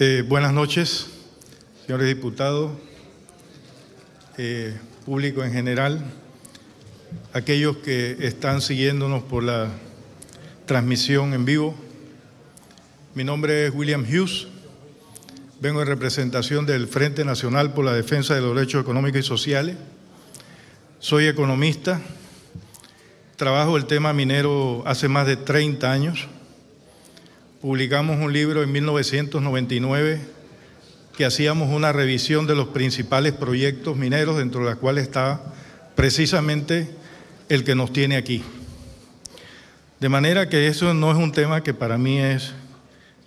Eh, buenas noches, señores diputados, eh, público en general, aquellos que están siguiéndonos por la transmisión en vivo. Mi nombre es William Hughes, vengo en representación del Frente Nacional por la Defensa de los Derechos Económicos y Sociales. Soy economista, trabajo el tema minero hace más de 30 años publicamos un libro en 1999 que hacíamos una revisión de los principales proyectos mineros, dentro de los cuales está precisamente el que nos tiene aquí. De manera que eso no es un tema que para mí es,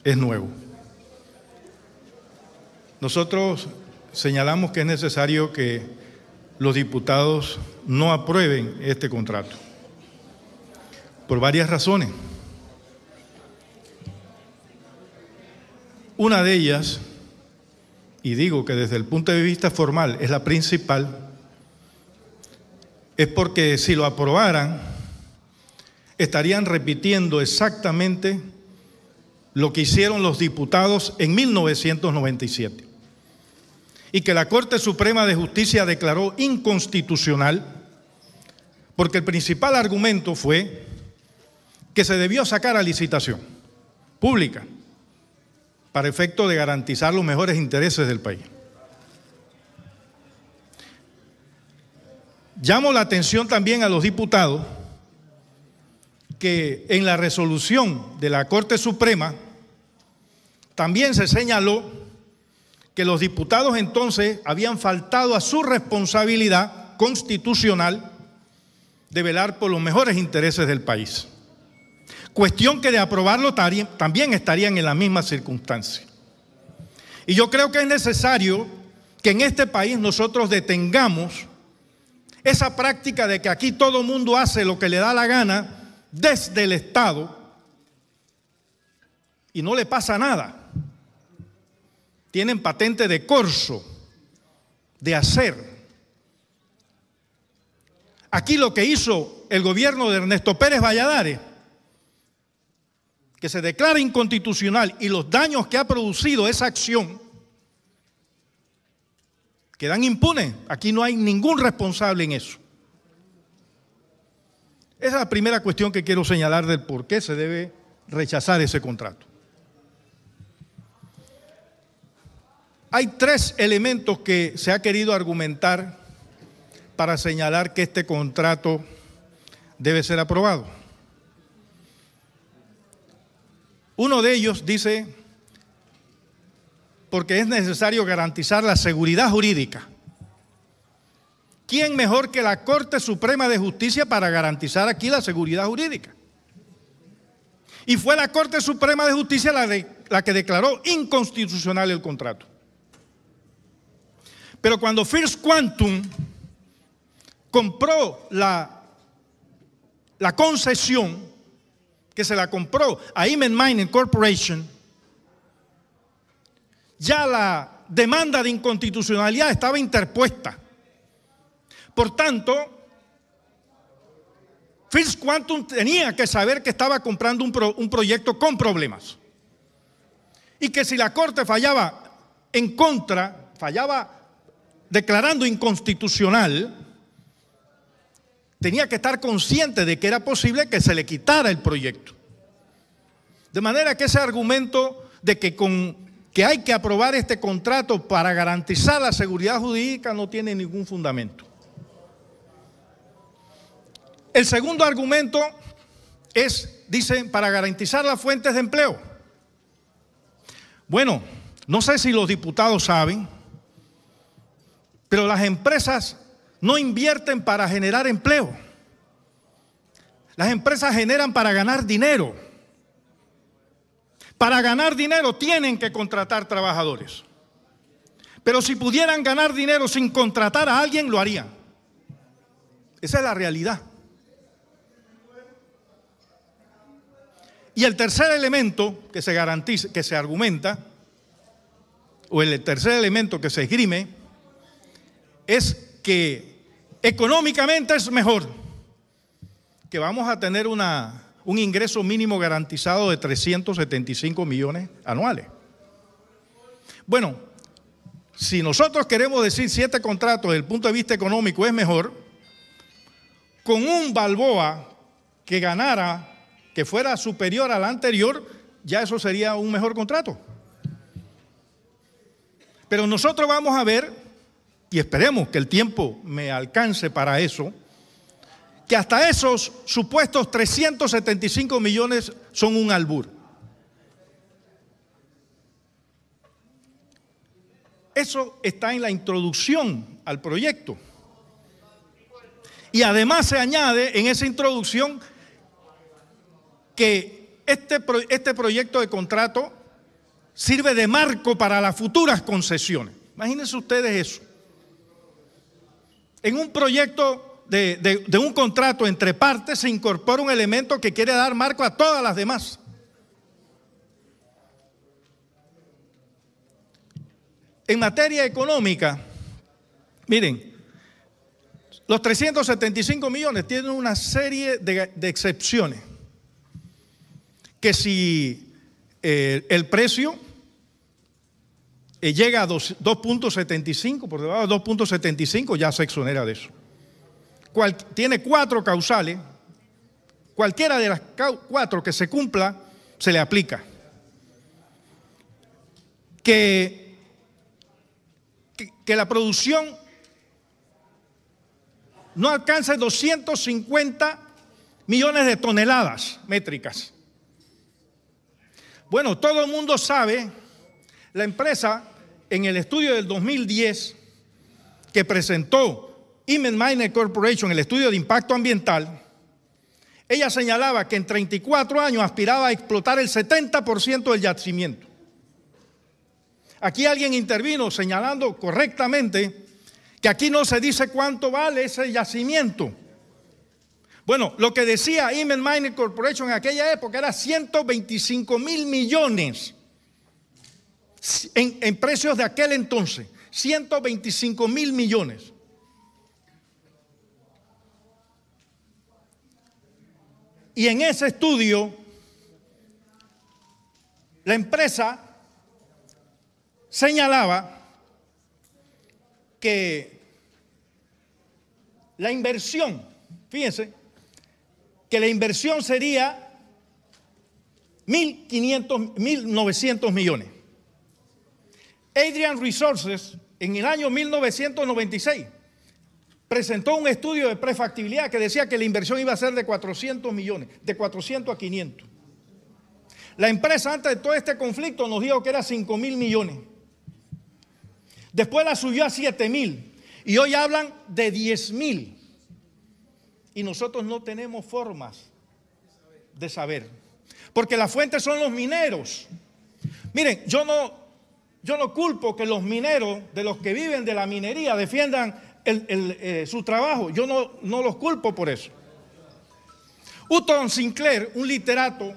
es nuevo. Nosotros señalamos que es necesario que los diputados no aprueben este contrato, por varias razones. Una de ellas, y digo que desde el punto de vista formal es la principal, es porque si lo aprobaran, estarían repitiendo exactamente lo que hicieron los diputados en 1997 y que la Corte Suprema de Justicia declaró inconstitucional porque el principal argumento fue que se debió sacar a licitación pública para efecto de garantizar los mejores intereses del país. Llamo la atención también a los diputados que en la resolución de la Corte Suprema también se señaló que los diputados entonces habían faltado a su responsabilidad constitucional de velar por los mejores intereses del país. Cuestión que de aprobarlo también estarían en la misma circunstancia. Y yo creo que es necesario que en este país nosotros detengamos esa práctica de que aquí todo el mundo hace lo que le da la gana desde el Estado y no le pasa nada. Tienen patente de corso, de hacer. Aquí lo que hizo el gobierno de Ernesto Pérez Valladares que se declara inconstitucional y los daños que ha producido esa acción quedan impunes. Aquí no hay ningún responsable en eso. Esa es la primera cuestión que quiero señalar del por qué se debe rechazar ese contrato. Hay tres elementos que se ha querido argumentar para señalar que este contrato debe ser aprobado. Uno de ellos dice, porque es necesario garantizar la seguridad jurídica. ¿Quién mejor que la Corte Suprema de Justicia para garantizar aquí la seguridad jurídica? Y fue la Corte Suprema de Justicia la, la que declaró inconstitucional el contrato. Pero cuando First Quantum compró la, la concesión, que se la compró a Iman Mining Corporation, ya la demanda de inconstitucionalidad estaba interpuesta. Por tanto, First Quantum tenía que saber que estaba comprando un, un, proyecto con problemas. Y que si la Corte fallaba en contra, fallaba declarando inconstitucional tenía que estar consciente de que era posible que se le quitara el proyecto. De manera que ese argumento de que, hay que aprobar este contrato para garantizar la seguridad jurídica no tiene ningún fundamento. El segundo argumento es, dicen, para garantizar las fuentes de empleo. Bueno, no sé si los diputados saben, pero las empresas no invierten para generar empleo. Las empresas generan para ganar dinero. Para ganar dinero tienen que contratar trabajadores. Pero si pudieran ganar dinero sin contratar a alguien, lo harían. Esa es la realidad. Y el tercer elemento que se garantiza, que se argumenta, o el tercer elemento que se esgrime, es que económicamente es mejor, que vamos a tener una, un ingreso mínimo garantizado de 375 millones anuales. Bueno, si nosotros queremos decir siete contratos contrato desde el punto de vista económico es mejor, con un Balboa que ganara, que fuera superior al anterior, ya eso sería un mejor contrato. Pero nosotros vamos a ver y esperemos que el tiempo me alcance para eso, que hasta esos supuestos 375 millones son un albur. Eso está en la introducción al proyecto. Y además se añade en esa introducción que este, este proyecto de contrato sirve de marco para las futuras concesiones. Imagínense ustedes eso en un proyecto de, un contrato entre partes se incorpora un elemento que quiere dar marco a todas las demás. En materia económica, miren, los 375 millones tienen una serie de, excepciones. Que si eh, el precio llega a 2.75, por debajo de 2.75 ya se exonera de eso. tiene cuatro causales, cualquiera de las cuatro que se cumpla se le aplica. que, que la producción no alcance 250 millones de toneladas métricas. Bueno, todo el mundo sabe la empresa, en el estudio del 2010, que presentó Imen Miner Corporation, el estudio de impacto ambiental, ella señalaba que en 34 años aspiraba a explotar el 70% del yacimiento. Aquí alguien intervino señalando correctamente que aquí no se dice cuánto vale ese yacimiento. Bueno, lo que decía Imen Miner Corporation en aquella época era 125 mil millones en, precios de aquel entonces, 125 mil millones. Y en ese estudio, la empresa señalaba que la inversión, fíjense, que la inversión sería 1.500, 1.900 millones. Adrian Resources, en el año 1996, presentó un estudio de prefactibilidad que decía que la inversión iba a ser de 400 millones, de 400 a 500. La empresa antes de todo este conflicto nos dijo que era 5 mil millones. Después la subió a 7 mil y hoy hablan de 10 mil. Y nosotros no tenemos formas de saber, porque la fuente son los mineros. Miren, yo no, yo no culpo que los mineros, de los que viven de la minería, defiendan eh, su trabajo. Yo no, no los culpo por eso. Hutton Sinclair, un literato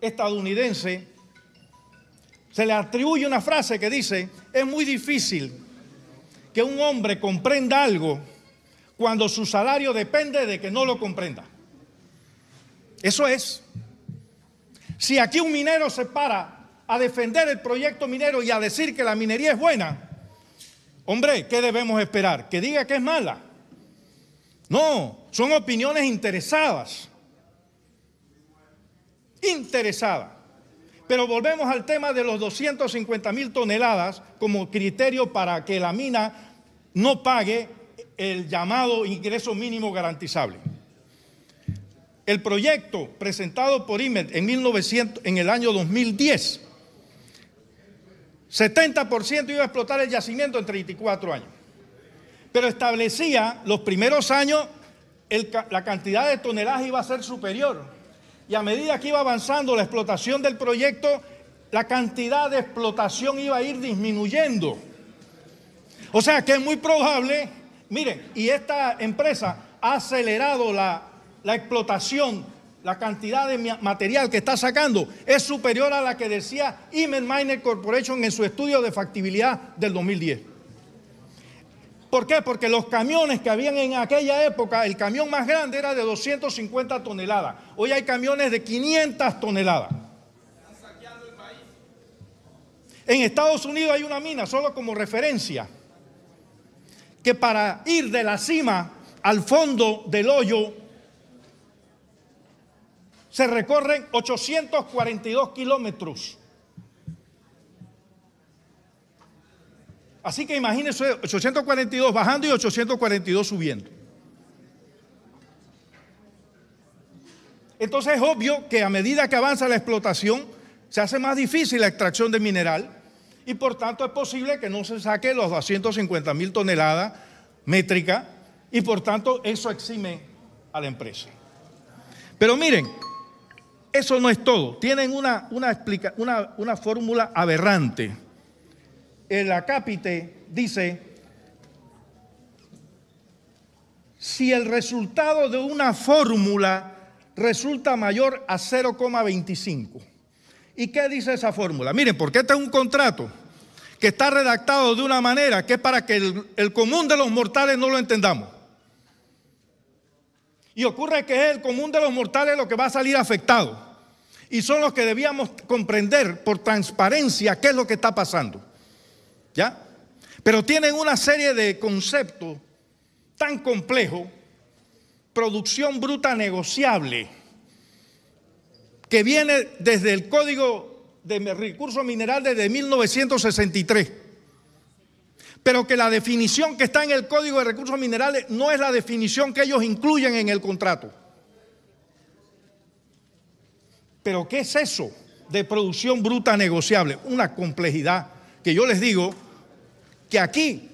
estadounidense, se le atribuye una frase que dice, es muy difícil que un hombre comprenda algo cuando su salario depende de que no lo comprenda. Eso es. Si aquí un minero se para a defender el proyecto minero y a decir que la minería es buena, hombre, ¿qué debemos esperar? ¿Que diga que es mala? No, son opiniones interesadas. Interesadas. Pero volvemos al tema de los 250 mil toneladas como criterio para que la mina no pague el llamado ingreso mínimo garantizable. El proyecto presentado por IMED en, 1900, en el año 2010 70% iba a explotar el yacimiento en 34 años. Pero establecía los primeros años la cantidad de tonelaje iba a ser superior. Y a medida que iba avanzando la explotación del proyecto, la cantidad de explotación iba a ir disminuyendo. O sea que es muy probable, miren, y esta empresa ha acelerado la, la explotación la cantidad de material que está sacando es superior a la que decía Imen Miner Corporation en su estudio de factibilidad del 2010. ¿Por qué? Porque los camiones que habían en aquella época, el camión más grande era de 250 toneladas. Hoy hay camiones de 500 toneladas. En Estados Unidos hay una mina, solo como referencia, que para ir de la cima al fondo del hoyo se recorren 842 kilómetros. Así que imagínense 842 bajando y 842 subiendo. Entonces es obvio que a medida que avanza la explotación, se hace más difícil la extracción de mineral y por tanto es posible que no se saque los 250 mil toneladas métricas y por tanto eso exime a la empresa. Pero miren, eso no es todo. Tienen una, una, una fórmula aberrante. El acápite dice, si el resultado de una fórmula resulta mayor a 0,25. ¿Y qué dice esa fórmula? Miren, porque este es un contrato que está redactado de una manera que es para que el, el común de los mortales no lo entendamos. Y ocurre que es el común de los mortales lo que va a salir afectado y son los que debíamos comprender por transparencia qué es lo que está pasando. ¿Ya? Pero tienen una serie de conceptos tan complejos, producción bruta negociable, que viene desde el Código de Recursos Minerales de 1963, pero que la definición que está en el Código de Recursos Minerales no es la definición que ellos incluyen en el contrato. Pero ¿qué es eso de producción bruta negociable? Una complejidad que yo les digo que aquí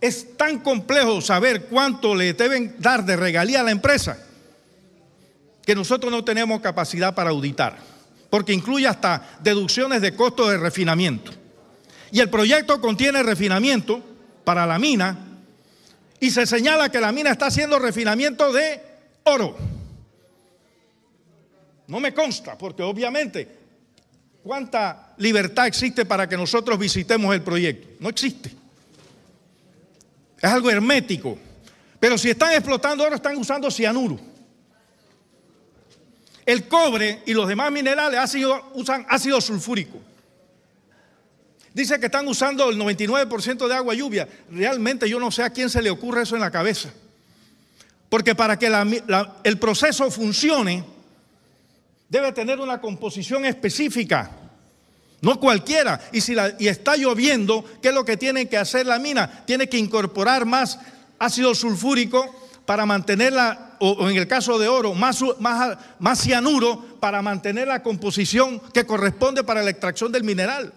es tan complejo saber cuánto le deben dar de regalía a la empresa que nosotros no tenemos capacidad para auditar, porque incluye hasta deducciones de costos de refinamiento. Y el proyecto contiene refinamiento para la mina y se señala que la mina está haciendo refinamiento de oro. No me consta, porque obviamente, ¿cuánta libertad existe para que nosotros visitemos el proyecto? No existe. Es algo hermético. Pero si están explotando ahora están usando cianuro. El cobre y los demás minerales usan ácido sulfúrico. Dice que están usando el 99% de agua lluvia. Realmente yo no sé a quién se le ocurre eso en la cabeza. Porque para que el proceso funcione, debe tener una composición específica, no cualquiera. Y si está lloviendo, ¿qué es lo que tiene que hacer la mina? Tiene que incorporar más ácido sulfúrico para mantenerla, o, en el caso de oro, más, más, más cianuro para mantener la composición que corresponde para la extracción del mineral.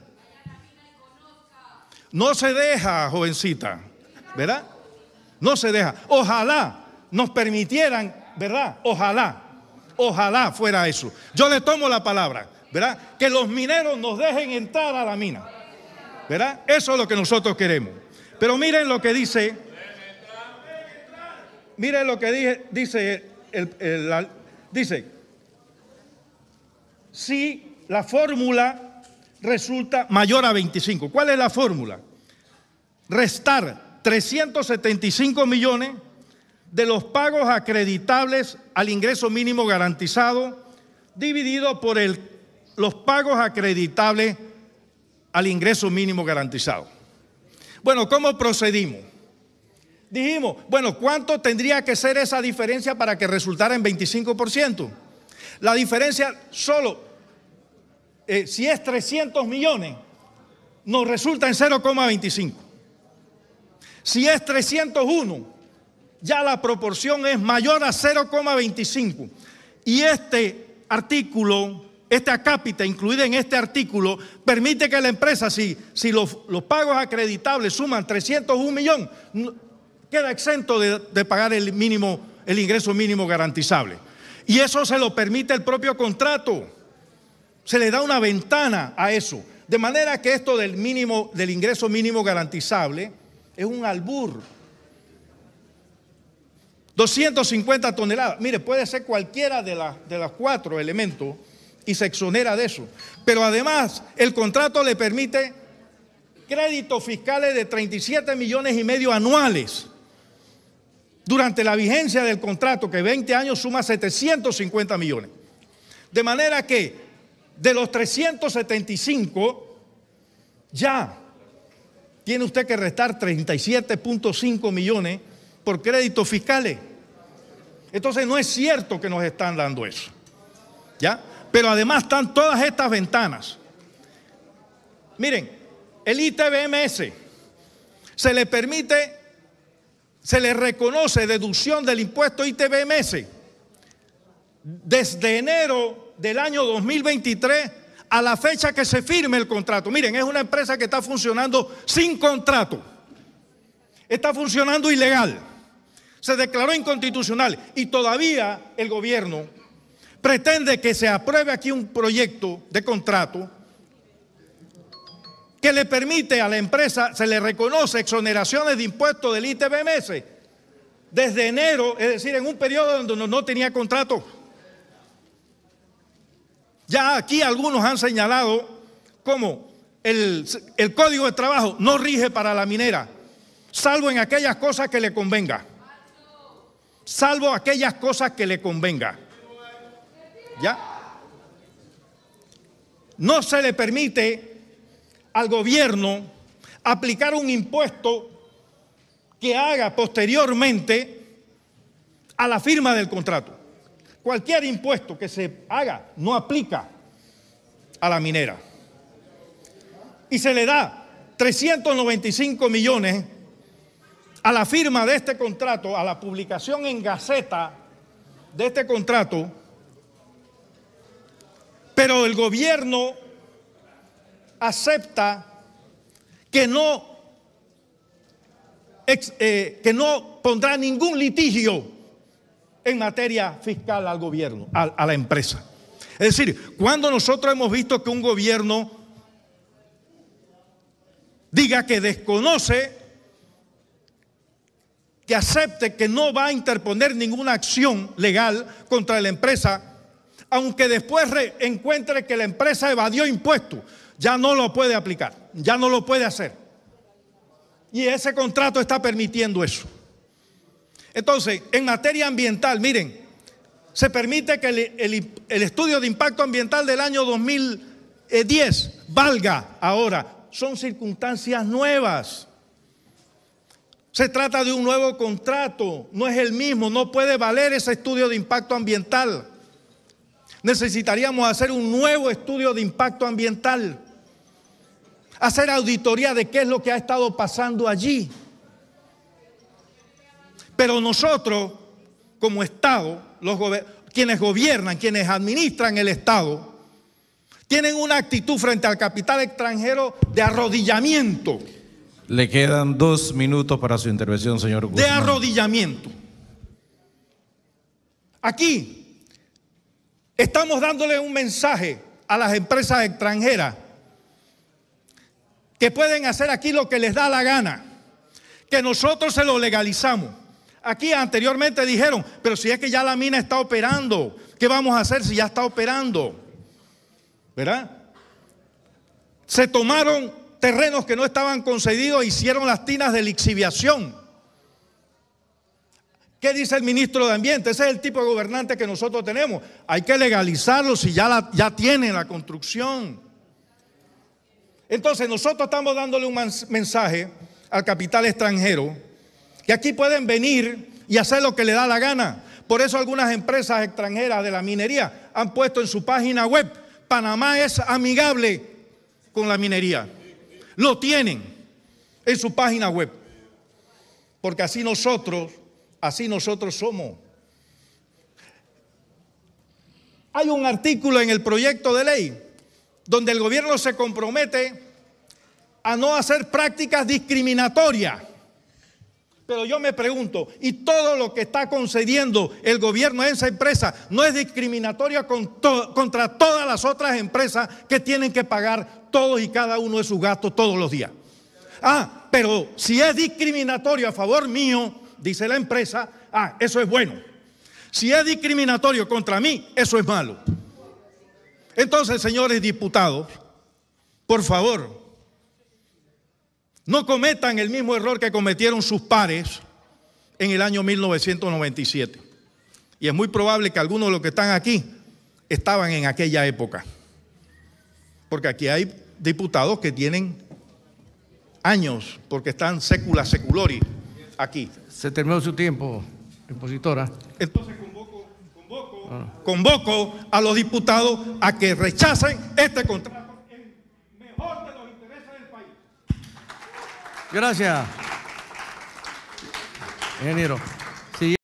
No se deja, jovencita, ¿verdad? No se deja. Ojalá nos permitieran, ¿verdad? Ojalá Ojalá fuera eso. Yo le tomo la palabra, ¿verdad? Que los mineros nos dejen entrar a la mina, ¿verdad? Eso es lo que nosotros queremos. Pero miren lo que dice, miren lo que dice. dice, dice, si la fórmula resulta mayor a 25, ¿cuál es la fórmula? Restar 375 millones de los pagos acreditables al ingreso mínimo garantizado dividido por el, los pagos acreditables al ingreso mínimo garantizado. Bueno, ¿cómo procedimos? Dijimos, bueno, ¿cuánto tendría que ser esa diferencia para que resultara en 25%? La diferencia solo, eh, si es 300 millones, nos resulta en 0,25. Si es 301, ya la proporción es mayor a 0,25. Y este artículo, este acápite incluida en este artículo, permite que la empresa, si, si los, pagos acreditables suman 301 millones, queda exento de, de pagar el mínimo, el ingreso mínimo garantizable. Y eso se lo permite el propio contrato. Se le da una ventana a eso. De manera que esto del mínimo, del ingreso mínimo garantizable, es un albur 250 toneladas. Mire, puede ser cualquiera de, las de cuatro elementos y se exonera de eso. Pero además, el contrato le permite créditos fiscales de 37 millones y medio anuales. Durante la vigencia del contrato, que 20 años suma 750 millones. De manera que de los 375, ya tiene usted que restar 37.5 millones por créditos fiscales. Entonces no es cierto que nos están dando eso. ¿Ya? Pero además están todas estas ventanas. Miren, el ITBMS se le permite, se le reconoce deducción del impuesto ITBMS desde enero del año 2023 a la fecha que se firme el contrato. Miren, es una empresa que está funcionando sin contrato. Está funcionando ilegal. Se declaró inconstitucional y todavía el gobierno pretende que se apruebe aquí un proyecto de contrato que le permite a la empresa, se le reconoce exoneraciones de impuestos del ITBMS desde enero, es decir, en un periodo donde no tenía contrato. Ya aquí algunos han señalado cómo el, el código de trabajo no rige para la minera, salvo en aquellas cosas que le convenga salvo aquellas cosas que le convenga. ¿Ya? No se le permite al gobierno aplicar un impuesto que haga posteriormente a la firma del contrato. Cualquier impuesto que se haga no aplica a la minera. Y se le da 395 millones a la firma de este contrato, a la publicación en Gaceta de este contrato, pero el gobierno acepta que no, eh, que no pondrá ningún litigio en materia fiscal al gobierno, a, a la empresa. Es decir, cuando nosotros hemos visto que un gobierno diga que desconoce que acepte que no va a interponer ninguna acción legal contra la empresa, aunque después encuentre que la empresa evadió impuestos, ya no lo puede aplicar, ya no lo puede hacer. Y ese contrato está permitiendo eso. Entonces, en materia ambiental, miren, se permite que el, estudio de impacto ambiental del año 2010 valga ahora. Son circunstancias nuevas. Se trata de un nuevo contrato, no es el mismo, no puede valer ese estudio de impacto ambiental. Necesitaríamos hacer un nuevo estudio de impacto ambiental, hacer auditoría de qué es lo que ha estado pasando allí. Pero nosotros, como Estado, los quienes gobiernan, quienes administran el Estado, tienen una actitud frente al capital extranjero de arrodillamiento. Le quedan dos minutos para su intervención, señor. Guzmán. De arrodillamiento. Aquí estamos dándole un mensaje a las empresas extranjeras que pueden hacer aquí lo que les da la gana, que nosotros se lo legalizamos. Aquí anteriormente dijeron, pero si es que ya la mina está operando, ¿qué vamos a hacer si ya está operando? ¿Verdad? Se tomaron terrenos que no estaban concedidos, hicieron las tinas de lixiviación. ¿Qué dice el ministro de Ambiente? Ese es el tipo de gobernante que nosotros tenemos. Hay que legalizarlo si ya, la, tienen la construcción. Entonces nosotros estamos dándole un mensaje al capital extranjero que aquí pueden venir y hacer lo que le da la gana. Por eso algunas empresas extranjeras de la minería han puesto en su página web, Panamá es amigable con la minería lo tienen en su página web. Porque así nosotros, así nosotros somos. Hay un artículo en el proyecto de ley donde el gobierno se compromete a no hacer prácticas discriminatorias pero yo me pregunto, ¿y todo lo que está concediendo el gobierno a esa empresa no es discriminatorio contra todas las otras empresas que tienen que pagar todos y cada uno de sus gastos todos los días? Ah, pero si es discriminatorio a favor mío, dice la empresa, ah, eso es bueno. Si es discriminatorio contra mí, eso es malo. Entonces, señores diputados, por favor, no cometan el mismo error que cometieron sus pares en el año 1997. Y es muy probable que algunos de los que están aquí estaban en aquella época. Porque aquí hay diputados que tienen años, porque están secula seculori aquí. Se terminó su tiempo, impositora. Entonces convoco, convoco a los diputados a que rechacen este contrato. Gracias. Ingeniero.